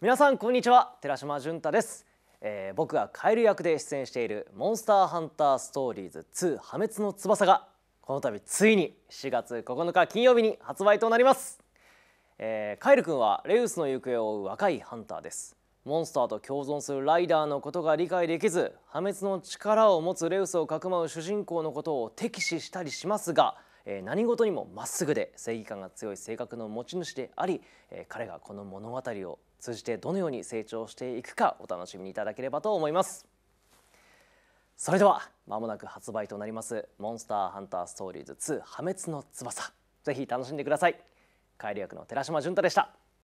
皆さんこんにちは寺島純太です、えー、僕がカエル役で出演しているモンスターハンターストーリーズ2破滅の翼がこの度ついに4月9日金曜日に発売となります、えー、カエル君はレウスの行方を追う若いハンターですモンスターと共存するライダーのことが理解できず破滅の力を持つレウスをかくまう主人公のことを敵視したりしますがえ何事にもまっすぐで正義感が強い性格の持ち主であり、え彼がこの物語を通じてどのように成長していくかお楽しみにいただければと思いますそれではまもなく発売となります「モンスターハンターストーリーズ2破滅の翼」ぜひ楽しんでください帰り役の寺島純太でした